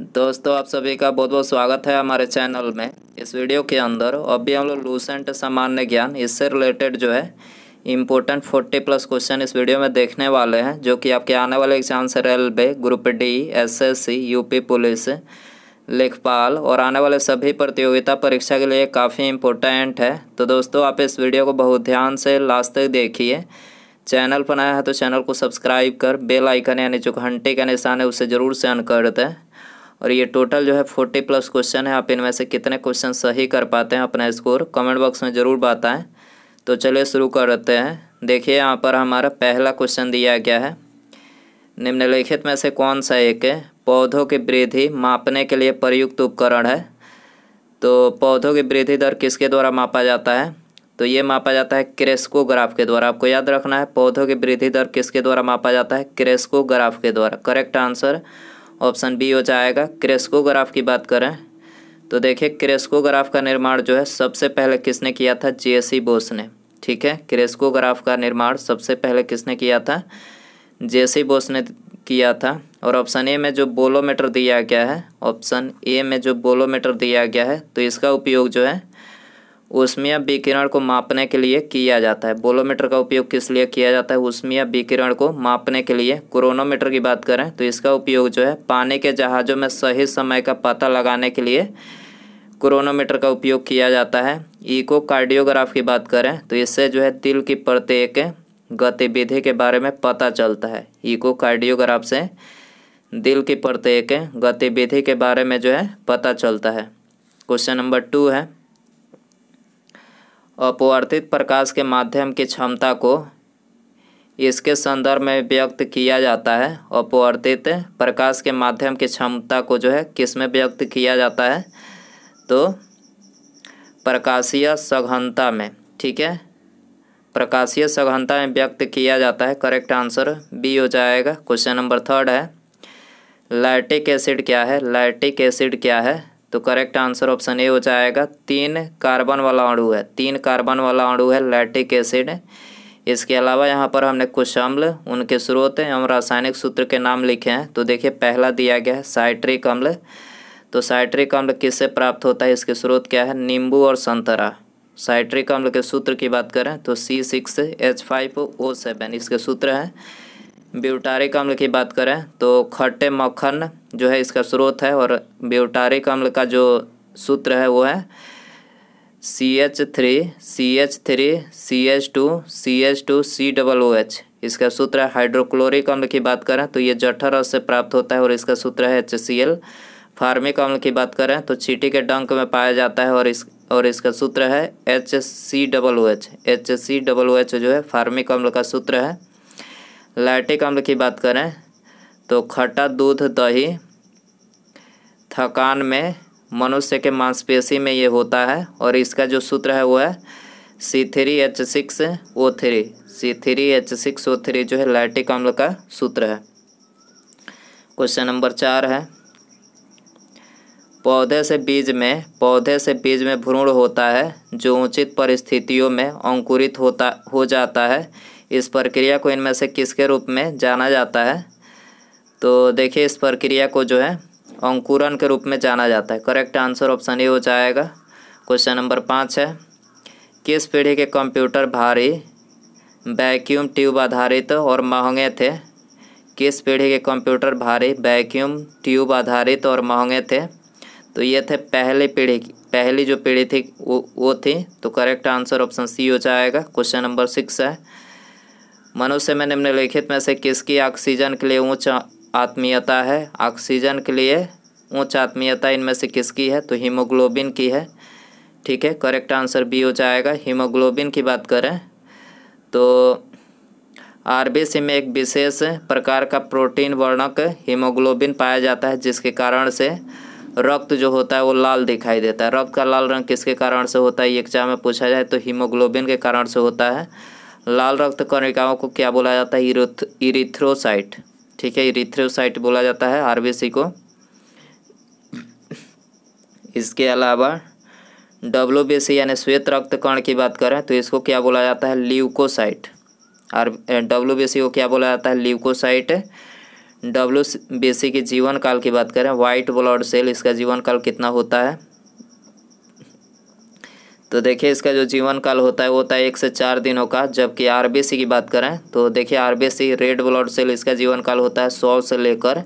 दोस्तों आप सभी का बहुत बहुत स्वागत है हमारे चैनल में इस वीडियो के अंदर अभी हम लोग लूसेंट सामान्य ज्ञान इससे रिलेटेड जो है इम्पोर्टेंट फोर्टी प्लस क्वेश्चन इस वीडियो में देखने वाले हैं जो कि आपके आने वाले एग्जाम से railway group D SSC UP police लेखपाल और आने वाले सभी प्रतियोगिता परीक्षा के लिए काफ़ी इम्पोर्टेंट है तो दोस्तों आप इस वीडियो को बहुत ध्यान से लास्ट तक देखिए चैनल पर नया है तो चैनल को सब्सक्राइब कर बेल आइकन यानी जो घंटे का निशान है उसे ज़रूर से अन कर दें और ये टोटल जो है फोर्टी प्लस क्वेश्चन है आप इनमें से कितने क्वेश्चन सही कर पाते हैं अपना स्कोर कमेंट बॉक्स में ज़रूर बताएं तो चलिए शुरू कर देते हैं देखिए यहाँ पर हमारा पहला क्वेश्चन दिया गया है निम्नलिखित में से कौन सा एक है पौधों की वृद्धि मापने के लिए प्रयुक्त उपकरण है तो पौधों की वृद्धि दर किसके द्वारा मापा जाता है तो ये मापा जाता है क्रेस्को ग्राफ के द्वारा आपको याद रखना है पौधों की वृद्धि दर किसके द्वारा मापा जाता है क्रेस्को ग्राफ के द्वारा करेक्ट आंसर ऑप्शन बी हो जाएगा क्रेस्कोग्राफ की बात करें तो देखिए क्रेस्कोग्राफ का निर्माण जो है सबसे पहले किसने किया था जे बोस ने ठीक है क्रेस्कोग्राफ का निर्माण सबसे पहले किसने किया था जे बोस ने किया था और ऑप्शन ए में जो बोलोमीटर दिया गया है ऑप्शन ए में जो बोलोमीटर दिया गया है तो इसका उपयोग जो है उष्मीय विकिरण को मापने के लिए किया जाता है बोलोमीटर का उपयोग किस लिए किया जाता है उष्मीय विकिरण को मापने के लिए क्रोनोमीटर की बात करें तो इसका उपयोग जो है पानी के जहाज़ों में सही समय का पता लगाने के लिए क्रोनोमीटर का उपयोग किया जाता है इको कार्डियोग्राफ की बात करें तो इससे जो है दिल की प्रत्येक गतिविधि के बारे में पता चलता है इको कार्डियोग्राफ से दिल की प्रत्येक गतिविधि के बारे में जो है पता चलता है क्वेश्चन नंबर टू है अपवर्तित प्रकाश के माध्यम की क्षमता को इसके संदर्भ में व्यक्त किया जाता है अपवर्तित प्रकाश के माध्यम की क्षमता को जो है किस में व्यक्त किया जाता है तो प्रकाशीय सघनता में ठीक है प्रकाशीय सघनता में व्यक्त किया जाता है करेक्ट आंसर बी हो जाएगा क्वेश्चन नंबर थर्ड है लाइटिक एसिड क्या है लाइटिक एसिड क्या है तो करेक्ट आंसर ऑप्शन ए हो जाएगा तीन कार्बन वाला अणु है तीन कार्बन वाला अणु है लैटिक एसिड इसके अलावा यहाँ पर हमने कुछ अम्ल उनके स्रोत एवं रासायनिक सूत्र के नाम लिखे हैं तो देखिए पहला दिया गया है साइट्रिक अम्ल तो साइट्रिक अम्ल किससे प्राप्त होता है इसके स्रोत क्या है नींबू और संतरा साइट्रिक अम्ल के सूत्र की बात करें तो C six H five O seven इसके सूत्र हैं ब्यूटारिक अम्ल की बात करें तो खट्टे मक्खन जो है इसका स्रोत है और ब्यूटारिक अम्ल का जो सूत्र है वो है C H three C H three C H two C H two C double O H इसका सूत्र है हाइड्रोक्लोरिक अम्ल की बात करें तो ये जठर रस से प्राप्त होता है और इसका सूत्र है एच सी एल फार्मिक अम्ल की बात करें तो चीटी के डंक में पाया जाता है और इस और इसका सूत्र है H C double O H H C double O H जो है फार्मिक अम्ल का सूत्र है लाइटिक अम्ल की बात करें तो खट्टा दूध दही थकान में मनुष्य के मांसपेशी में ये होता है और इसका जो सूत्र है वो है C three H six O three C three H six O three जो है लाइटिक अम्ल का सूत्र है क्वेश्चन नंबर चार है पौधे से बीज में पौधे से बीज में भ्रूण होता है जो उचित परिस्थितियों में अंकुरित होता हो जाता है इस प्रक्रिया को इनमें से किसके रूप में जाना जाता है तो देखिए इस प्रक्रिया को जो है अंकुरन के रूप में जाना जाता है करेक्ट आंसर ऑप्शन ए हो जाएगा क्वेश्चन नंबर पाँच है किस पीढ़ी के कंप्यूटर भारी वैक्यूम ट्यूब आधारित और महंगे थे किस पीढ़ी के कंप्यूटर भारी वैक्यूम ट्यूब आधारित और महंगे थे तो ये थे पहली पीढ़ी की पहली जो पीढ़ी थी वो वो थी तो करेक्ट आंसर ऑप्शन सी हो जाएगा क्वेश्चन नंबर सिक्स है मनुष्य में निम्नलिखित में से किसकी ऑक्सीजन के लिए ऊंच आत्मीयता है ऑक्सीजन के लिए ऊंच आत्मीयता इनमें से किसकी है तो हीमोग्लोबिन की है ठीक है करेक्ट आंसर बी हो जाएगा हीमोग्लोबिन की बात करें तो आरबीसी में एक विशेष प्रकार का प्रोटीन वर्णक हीमोग्लोबिन पाया जाता है जिसके कारण से रक्त जो होता है वो लाल दिखाई देता है रक्त का लाल रंग किसके कारण से होता है ये एग्जाम में पूछा जाए तो हीमोग्लोबिन के कारण से होता है लाल रक्त कणिकाओं को क्या बोला जाता है इरिथ्रोसाइट ठीक है इरिथ्रोसाइट बोला जाता है आरबीसी को इसके अलावा डब्ल्यू बी सी यानी श्वेत रक्त कण की बात करें तो इसको क्या बोला जाता है ल्यूकोसाइट और डब्ल्यू बी सी को क्या बोला जाता है ल्यूकोसाइट डब्ल्यू बी सी के जीवन काल की बात करें व्हाइट ब्लड सेल इसका जीवन काल कितना होता है तो देखिए इसका जो जीवन काल होता है वो होता है एक से चार दिनों का जबकि आरबीसी की बात करें तो देखिए आरबीसी रेड ब्लड सेल इसका जीवन काल होता है सौ से लेकर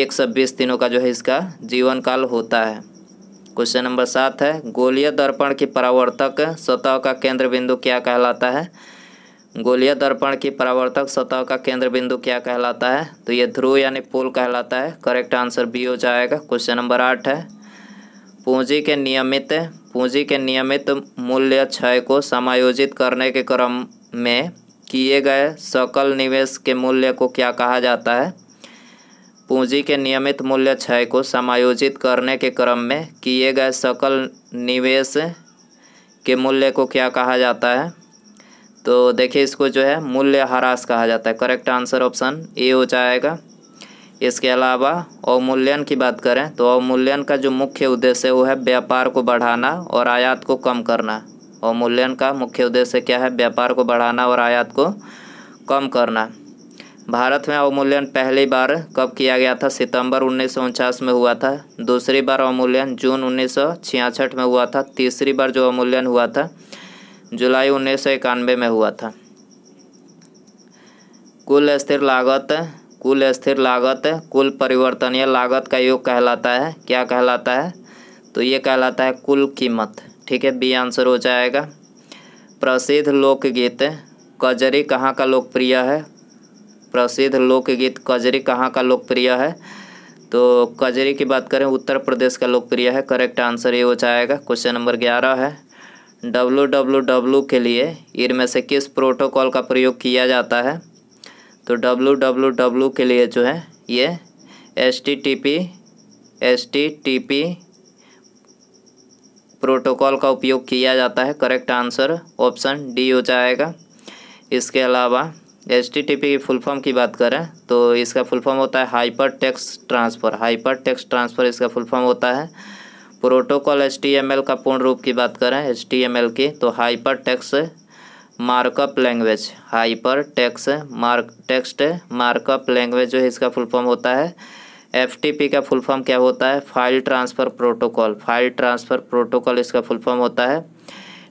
एक सौ बीस दिनों का जो है इसका जीवन काल होता है क्वेश्चन नंबर सात है गोलीय दर्पण की परावर्तक सतह का केंद्र बिंदु क्या कहलाता है गोलीय दर्पण की परावर्तक सतह का केंद्र बिंदु क्या कहलाता है तो ये ध्रुव यानी पोल कहलाता है करेक्ट आंसर बी हो जाएगा क्वेश्चन नंबर आठ है पूंजी के नियमित पूंजी के नियमित मूल्य क्षय को समायोजित करने के क्रम में किए गए सकल निवेश के मूल्य को क्या कहा जाता है पूंजी के नियमित मूल्य क्षय को समायोजित करने के क्रम में किए गए सकल निवेश के मूल्य को क्या कहा जाता है तो देखिए इसको जो है मूल्य ह्रास कहा जाता है करेक्ट आंसर ऑप्शन ए हो जाएगा इसके अलावा अवमूल्यन की बात करें तो अवमूल्यन का जो मुख्य उद्देश्य है वो है व्यापार को बढ़ाना और आयात को कम करना अवमूल्यन का मुख्य उद्देश्य क्या है व्यापार को बढ़ाना और आयात को कम करना भारत में अवमूल्यन पहली बार कब किया गया था सितंबर उन्नीस में हुआ था दूसरी बार अवमूल्यन जून उन्नीस में हुआ था तीसरी बार जो अवमूल्यन हुआ था जुलाई उन्नीस में हुआ था कुल स्थिर लागत कुल स्थिर लागत कुल परिवर्तनीय लागत का योग कहलाता है क्या कहलाता है तो ये कहलाता है कुल कीमत ठीक है बी आंसर हो जाएगा प्रसिद्ध लोकगीत कजरी कहाँ का लोकप्रिय है प्रसिद्ध लोकगीत कजरी कहाँ का लोकप्रिय है तो कजरी की बात करें उत्तर प्रदेश का लोकप्रिय है करेक्ट आंसर ये हो जाएगा क्वेश्चन नंबर ग्यारह है डब्लू डब्लू डब्लू के लिए इनमें से किस प्रोटोकॉल का प्रयोग किया जाता है तो डब्लू डब्लू डब्लू के लिए जो है ये S T T P S T T P protocol का उपयोग किया जाता है करेक्ट आंसर ऑप्शन डी हो जाएगा इसके अलावा एस टी टी पी की फुल फॉर्म की बात करें तो इसका फुल फॉर्म होता है hyper text transfer hyper text transfer इसका फुल फॉर्म होता है protocol S T M L का पूर्ण रूप की बात करें एस टी एम एल की तो hyper text markup language hyper text mark text markup language जो है इसका फुल फॉर्म होता है एफटीपी का फुल फॉर्म क्या होता है file transfer protocol file transfer protocol इसका फुल फॉर्म होता है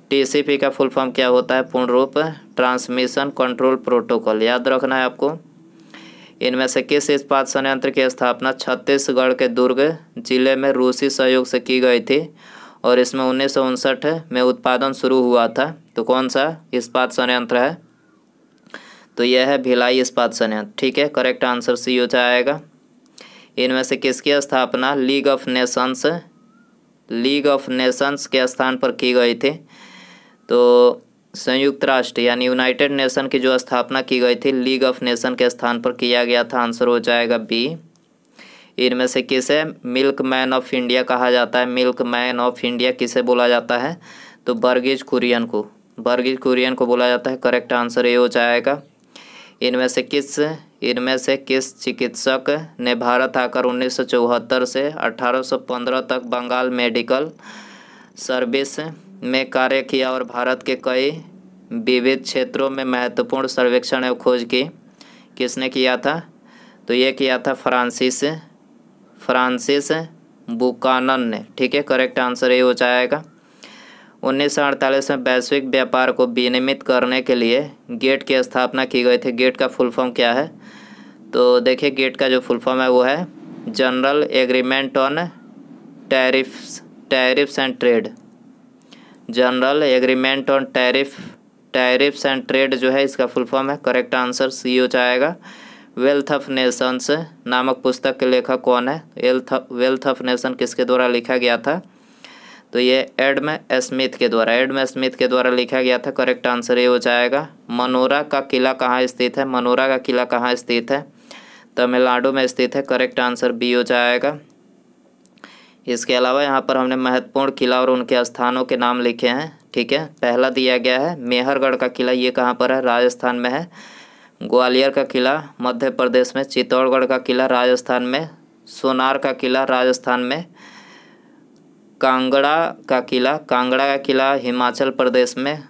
टीसीपी का फुल फॉर्म क्या होता है पूर्ण रूप ट्रांसमिशन कंट्रोल प्रोटोकॉल याद रखना है आपको इनमें से किस इस्पात संयंत्र की स्थापना छत्तीसगढ़ के दुर्ग जिले में रूसी सहयोग से की गई थी और इसमें उन्नीस सौ उनसठ में उत्पादन शुरू हुआ था तो कौन सा इस्पात संयंत्र है तो यह है भिलाई इस्पात संयंत्र ठीक है करेक्ट आंसर सी हो जाएगा इनमें से किसकी स्थापना League of Nations League of Nations के स्थान पर की गई थी तो संयुक्त राष्ट्र यानी यूनाइटेड नेशन की जो स्थापना की गई थी लीग ऑफ नेशन के स्थान पर किया गया था आंसर हो जाएगा बी इनमें से किसे मिल्क मैन ऑफ इंडिया कहा जाता है मिल्क मैन ऑफ इंडिया किसे बोला जाता है तो बर्गीज कुरियन को बर्गीज कुरियन को बोला जाता है करेक्ट आंसर ये हो जाएगा इनमें से किस इनमें से किस चिकित्सक ने भारत आकर उन्नीस से अठारह तक बंगाल मेडिकल सर्विस में कार्य किया और भारत के कई विविध क्षेत्रों में महत्वपूर्ण सर्वेक्षण एवं खोज की किसने किया था तो ये किया था फ्रांसिस फ्रांसिस बुकानन ने ठीक है करेक्ट आंसर ये हो जाएगा उन्नीस सौ में वैश्विक व्यापार को विनियमित करने के लिए गेट की स्थापना की गई थी गेट का फुल फॉर्म क्या है तो देखिए गेट का जो फुल फॉर्म है वो है general agreement on tariffs tariffs and trade general agreement on tariff tariffs and trade जो है इसका फुल फॉर्म है करेक्ट आंसर सी हो जाएगा वेल्थ ऑफ नेशंस नामक पुस्तक के लेखक कौन है वेल्थ ऑफ नेशन किसके द्वारा लिखा गया था तो ये एडम स्मिथ के द्वारा एडम स्मिथ के द्वारा लिखा गया था करेक्ट आंसर ये हो जाएगा मनोरा का किला कहाँ स्थित है मनोरा का किला कहाँ स्थित है तमिलनाडु में स्थित है करेक्ट आंसर बी हो जाएगा इसके अलावा यहाँ पर हमने महत्वपूर्ण किला और उनके स्थानों के नाम लिखे हैं ठीक है पहला दिया गया है मेहरगढ़ का किला ये कहाँ पर है राजस्थान में है ग्वालियर का किला मध्य प्रदेश में चित्तौड़गढ़ का किला राजस्थान में सोनार का किला राजस्थान में कांगड़ा का किला कांगड़ा का किला हिमाचल प्रदेश में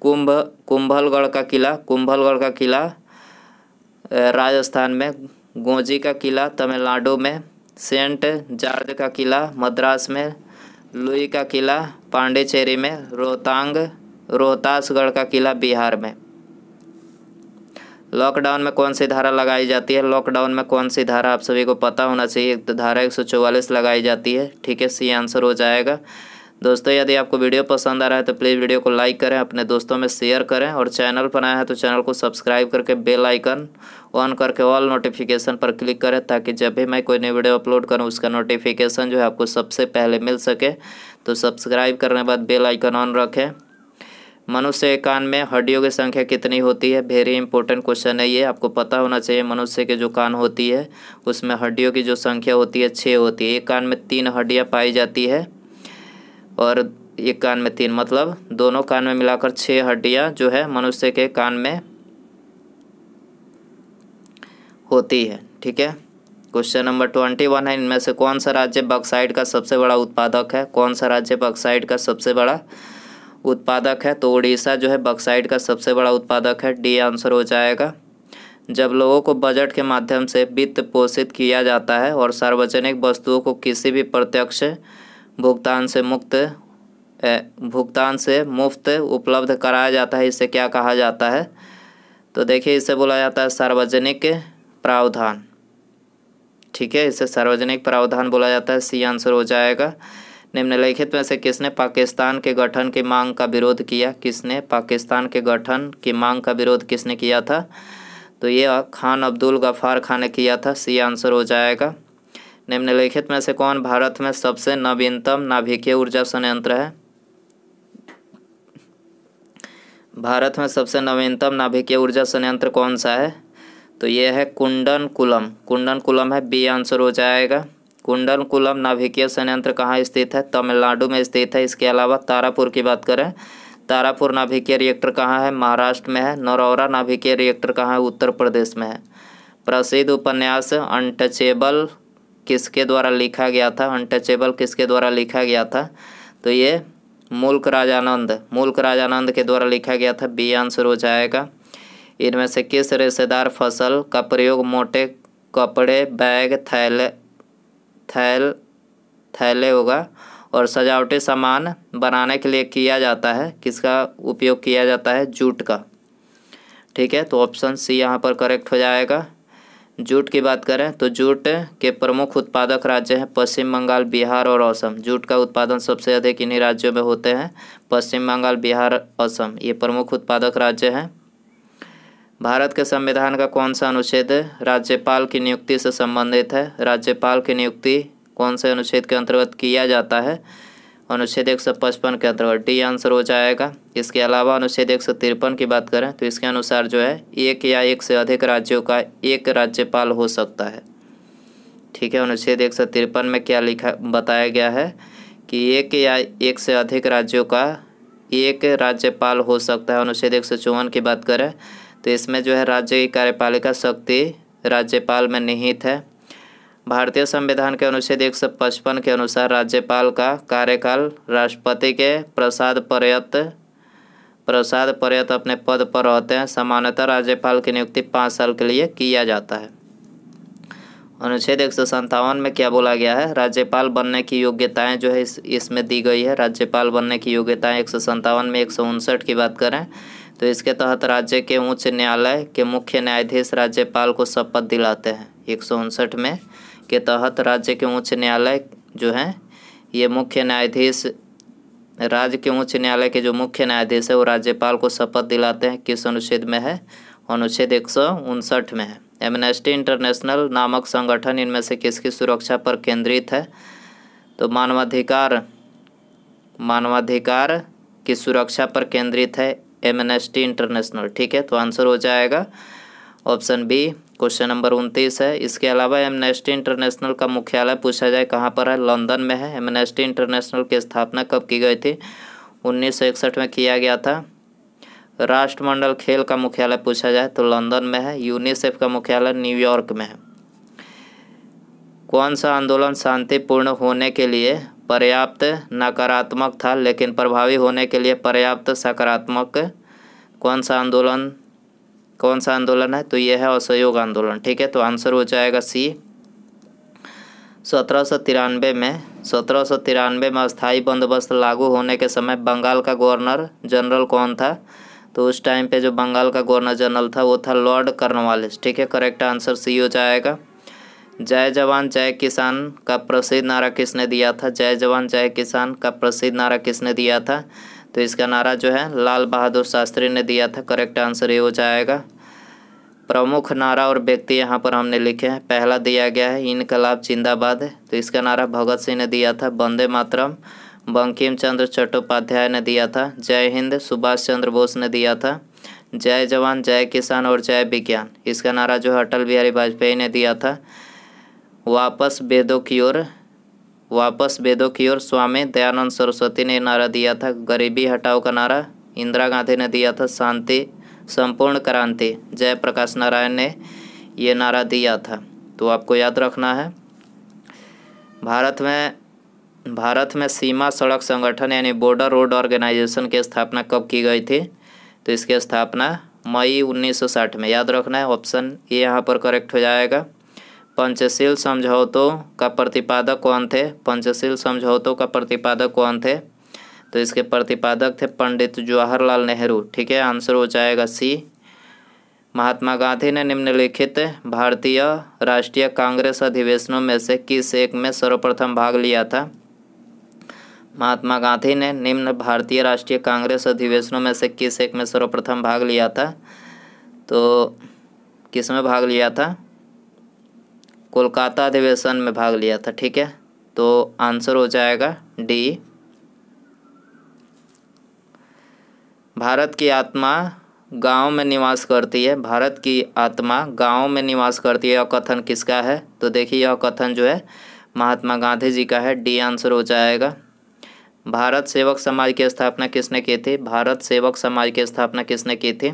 कुंभ कुंभलगढ़ का किला कुंभलगढ़ का किला राजस्थान में गोजी का किला तमिलनाडु में सेंट जॉर्ज का किला मद्रास में लुई का किला पांडिचेरी में रोहतांग रोहतासगढ़ का किला बिहार में लॉकडाउन में कौन सी धारा लगाई जाती है लॉकडाउन में कौन सी धारा आप सभी को पता होना चाहिए तो धारा एक लगाई जाती है ठीक है सी आंसर हो जाएगा दोस्तों यदि आपको वीडियो पसंद आ रहा है तो प्लीज़ वीडियो को लाइक करें अपने दोस्तों में शेयर करें और चैनल पर आया है तो चैनल को सब्सक्राइब करके बेल आइकन ऑन करके ऑल नोटिफिकेशन पर क्लिक करें ताकि जब भी मैं कोई नई वीडियो अपलोड करूं उसका नोटिफिकेशन जो है आपको सबसे पहले मिल सके तो सब्सक्राइब करने के बाद बेलाइकन ऑन रखें मनुष्य के कान में हड्डियों की संख्या कितनी होती है वेरी इंपॉर्टेंट क्वेश्चन है ये आपको पता होना चाहिए मनुष्य के जो कान होती है उसमें हड्डियों की जो संख्या होती है छः होती है एक कान में तीन हड्डियाँ पाई जाती है और एक कान में तीन मतलब दोनों कान में मिलाकर छः हड्डियाँ जो है मनुष्य के कान में होती है ठीक है क्वेश्चन नंबर ट्वेंटी वन है इनमें से कौन सा राज्य बक्साइड का सबसे बड़ा उत्पादक है कौन सा राज्य बक्साइड का सबसे बड़ा उत्पादक है तो उड़ीसा जो है बक्साइड का सबसे बड़ा उत्पादक है डी आंसर हो जाएगा जब लोगों को बजट के माध्यम से वित्त पोषित किया जाता है और सार्वजनिक वस्तुओं को किसी भी प्रत्यक्ष भुगतान से मुक्त भुगतान से मुफ्त उपलब्ध कराया जाता है इसे क्या कहा जाता है तो देखिए इसे बोला जाता है सार्वजनिक प्रावधान ठीक है इसे सार्वजनिक प्रावधान बोला जाता है सी आंसर हो जाएगा निम्नलिखित में से किसने पाकिस्तान के गठन की मांग का विरोध किया किसने पाकिस्तान के गठन की मांग का विरोध किसने किया था तो ये खान अब्दुल गफ़ार खान ने किया था सी आंसर हो जाएगा निम्नलिखित में से कौन भारत में सबसे नवीनतम नाभिकीय ऊर्जा संयंत्र है भारत में सबसे नवीनतम नाभिकीय ऊर्जा संयंत्र कौन सा है तो ये है कुंडन कुलम कुंडन कुलम है बी आंसर हो जाएगा कुंडल कुलम नाभिकीय संयंत्र कहाँ स्थित है तमिलनाडु में स्थित है इसके अलावा तारापुर की बात करें तारापुर नाभिकीय रिएक्टर कहाँ है महाराष्ट्र में है नरौरा नाभिकीय रिएक्टर कहाँ है उत्तर प्रदेश में है प्रसिद्ध उपन्यास अनटचेबल किसके द्वारा लिखा गया था अनटचेबल किसके द्वारा लिखा गया था तो ये मुल्क राजानंद मुल्क राजानंद के द्वारा लिखा गया था बी आंसर हो जाएगा इनमें से किस रेशेदार फसल का प्रयोग मोटे कपड़े बैग थैले थैल थैले होगा और सजावटी सामान बनाने के लिए किया जाता है किसका उपयोग किया जाता है जूट का ठीक है तो ऑप्शन सी यहाँ पर करेक्ट हो जाएगा जूट की बात करें तो जूट के प्रमुख उत्पादक राज्य हैं पश्चिम बंगाल बिहार और असम जूट का उत्पादन सबसे अधिक इन्हीं राज्यों में होते हैं पश्चिम बंगाल बिहार असम ये प्रमुख उत्पादक राज्य हैं भारत के संविधान का कौन सा अनुच्छेद राज्यपाल की नियुक्ति से संबंधित है राज्यपाल की नियुक्ति कौन से अनुच्छेद के अंतर्गत किया जाता है अनुच्छेद एक सौ पचपन के अंतर्गत डी आंसर हो जाएगा इसके अलावा अनुच्छेद एक सौ तिरपन की बात करें तो इसके अनुसार जो है एक या एक से अधिक राज्यों का एक राज्यपाल हो सकता है ठीक है अनुच्छेद एक सौ तिरपन में क्या लिखा बताया गया है कि एक या एक से अधिक राज्यों का एक राज्यपाल हो सकता है अनुच्छेद एक सौ चौवन की बात करें तो इसमें जो है राज्य की कार्यपालिका शक्ति राज्यपाल में निहित है भारतीय संविधान के अनुच्छेद एक सौ पचपन के अनुसार राज्यपाल का कार्यकाल राष्ट्रपति के प्रसाद पर्यत प्रसाद पर्यत अपने पद पर रहते हैं सामान्यतः राज्यपाल की नियुक्ति पाँच साल के लिए किया जाता है अनुच्छेद एक सौ संतावन में क्या बोला गया है राज्यपाल बनने की योग्यताएं जो है इस इसमें दी गई है राज्यपाल बनने की योग्यताएं एक सौ संतावन में एक सौ उनसठ की बात करें तो इसके तहत राज्य के उच्च न्यायालय के मुख्य न्यायाधीश राज्यपाल को शपथ दिलाते हैं एक में के तहत राज्य के उच्च न्यायालय जो हैं ये मुख्य न्यायाधीश राज्य के उच्च न्यायालय के जो मुख्य न्यायाधीश है वो राज्यपाल को शपथ दिलाते हैं किस अनुच्छेद में है अनुच्छेद एक में है एमनेस्टी इंटरनेशनल नामक संगठन इनमें से किसकी सुरक्षा पर केंद्रित है तो मानवाधिकार मानवाधिकार की सुरक्षा पर केंद्रित है टी इंटरनेशनल ठीक है तो आंसर हो जाएगा ऑप्शन बी क्वेश्चन नंबर उनतीस है इसके अलावा एमनेस्टी इंटरनेशनल का मुख्यालय पूछा जाए कहाँ पर है लंदन में है एमनेस्टी इंटरनेशनल की स्थापना कब की गई थी उन्नीस में किया गया था राष्ट्रमंडल खेल का मुख्यालय पूछा जाए तो लंदन में है यूनिसेफ का मुख्यालय न्यूयॉर्क में है कौन सा आंदोलन शांतिपूर्ण होने के लिए पर्याप्त नकारात्मक था लेकिन प्रभावी होने के लिए पर्याप्त सकारात्मक कौन सा आंदोलन कौन सा आंदोलन है तो यह है असहयोग आंदोलन ठीक है तो आंसर हो जाएगा सी सत्रह सौ तिरानवे में सत्रह सौ तिरानवे में अस्थायी बंदोबस्त लागू होने के समय बंगाल का गवर्नर जनरल कौन था तो उस टाइम पे जो बंगाल का गवर्नर जनरल था वो था लॉर्ड कर्नवालिस ठीक है करेक्ट आंसर सी हो जाएगा जय जवान जय किसान का प्रसिद्ध नारा किसने दिया था जय जवान जय किसान का प्रसिद्ध नारा किसने दिया था तो इसका नारा जो है लाल बहादुर शास्त्री ने दिया था करेक्ट आंसर ये हो जाएगा प्रमुख नारा और व्यक्ति यहाँ पर हमने लिखे हैं पहला दिया गया है इनकलाब जिंदाबाद तो इसका नारा भगत सिंह ने दिया था वंदे मातरम बंकिम चंद्र चट्टोपाध्याय ने दिया था जय हिंद सुभाष चंद्र बोस ने दिया था जय जवान जय किसान और जय विज्ञान इसका नारा जो है अटल बिहारी वाजपेयी ने दिया था वापस वेदों की ओर वापस वेदों की ओर स्वामी दयानंद सरस्वती ने नारा दिया था गरीबी हटाओ का नारा इंदिरा गांधी ने दिया था शांति संपूर्ण क्रांति जयप्रकाश नारायण ने ये नारा दिया था तो आपको याद रखना है भारत में भारत में सीमा सड़क संगठन यानी बॉर्डर रोड ऑर्गेनाइजेशन की स्थापना कब की गई थी तो इसकी स्थापना मई 1960 में याद रखना है ऑप्शन ए यहाँ पर करेक्ट हो जाएगा पंचशील समझौतों का प्रतिपादक कौन थे पंचशील समझौतों का प्रतिपादक कौन थे तो इसके प्रतिपादक थे पंडित जवाहरलाल नेहरू ठीक है आंसर हो जाएगा सी महात्मा गांधी ने निम्नलिखित भारतीय राष्ट्रीय कांग्रेस अधिवेशनों में से किस एक में सर्वप्रथम भाग लिया था महात्मा गांधी ने निम्न भारतीय राष्ट्रीय कांग्रेस अधिवेशनों में से किस एक में सर्वप्रथम भाग लिया था तो किस में भाग लिया था कोलकाता अधिवेशन में भाग लिया था ठीक है तो आंसर हो जाएगा डी भारत की आत्मा गांव में निवास करती है भारत की आत्मा गांव में निवास करती है यह कथन किसका है तो देखिए यह कथन जो है महात्मा गांधी जी का है डी आंसर हो जाएगा भारत सेवक समाज की स्थापना किसने की थी भारत सेवक समाज की स्थापना किसने की थी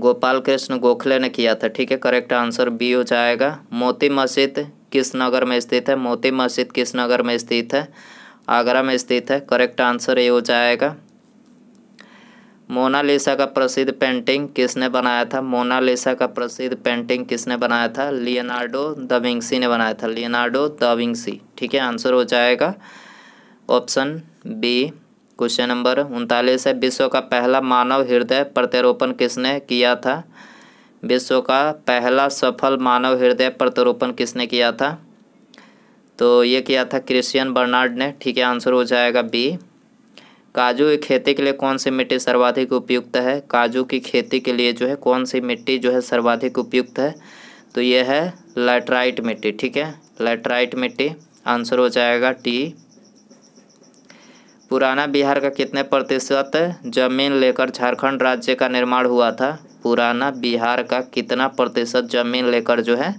गोपाल कृष्ण गोखले ने किया था ठीक है करेक्ट आंसर बी हो जाएगा मोती मस्जिद किस नगर में स्थित है मोती मस्जिद किस नगर में स्थित है आगरा में स्थित है करेक्ट आंसर ए हो जाएगा मोनालिसा का प्रसिद्ध पेंटिंग किसने बनाया था मोनालिसा का प्रसिद्ध पेंटिंग किसने बनाया था लियोनार्डो द विंगसी ने बनाया था लियोनार्डो द विंगसी ठीक है आंसर हो जाएगा ऑप्शन बी क्वेश्चन नंबर उनतालीस है विश्व का पहला मानव हृदय प्रत्यारोपण किसने किया था विश्व का पहला सफल मानव हृदय प्रत्यारोपण किसने किया था तो ये किया था क्रिश्चियन बर्नार्ड ने ठीक है आंसर हो जाएगा बी काजू की खेती के लिए कौन सी मिट्टी सर्वाधिक उपयुक्त है काजू की खेती के लिए जो है कौन सी मिट्टी जो है सर्वाधिक उपयुक्त है तो यह है लेटराइट मिट्टी ठीक है लेटराइट मिट्टी आंसर हो जाएगा टी पुराना बिहार का कितने प्रतिशत जमीन लेकर झारखंड राज्य का निर्माण हुआ था पुराना बिहार का कितना प्रतिशत जमीन लेकर जो है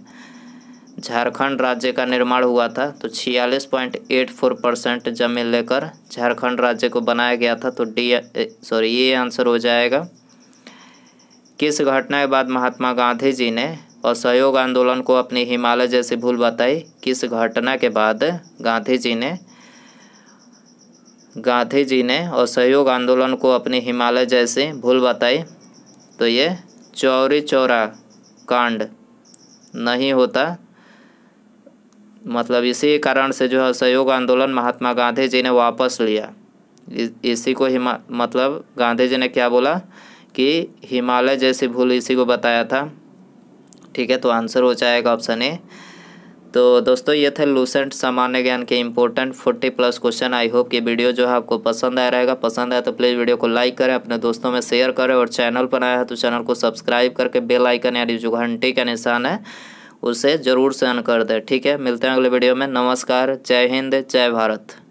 झारखंड राज्य का निर्माण हुआ था तो छियालीस पॉइंट एट फोर परसेंट जमीन लेकर झारखंड राज्य को बनाया गया था तो डी सॉरी ये आंसर हो जाएगा किस घटना के बाद महात्मा गांधी जी ने असहयोग आंदोलन को अपनी हिमालय जैसी भूल बताई किस घटना के बाद गांधी जी ने गांधी जी ने असहयोग आंदोलन को अपने हिमालय जैसे भूल बताई तो ये चौरी चौरा कांड नहीं होता मतलब इसी कारण से जो है असहयोग आंदोलन महात्मा गांधी जी ने वापस लिया इसी को हिमा मतलब गांधी जी ने क्या बोला कि हिमालय जैसी भूल इसी को बताया था ठीक है तो आंसर हो जाएगा ऑप्शन ए तो दोस्तों ये थे लूसेंट सामान्य ज्ञान के important forty plus question I hope कि वीडियो जो है आपको पसंद आया रहेगा पसंद आया तो प्लीज़ वीडियो को लाइक करें अपने दोस्तों में शेयर करें और चैनल पर आया है तो चैनल को सब्सक्राइब करके बेल आइकन यानी जो घंटी का निशान है उसे ज़रूर से ऑन कर दें ठीक है मिलते हैं अगले वीडियो में नमस्कार जय हिंद जय भारत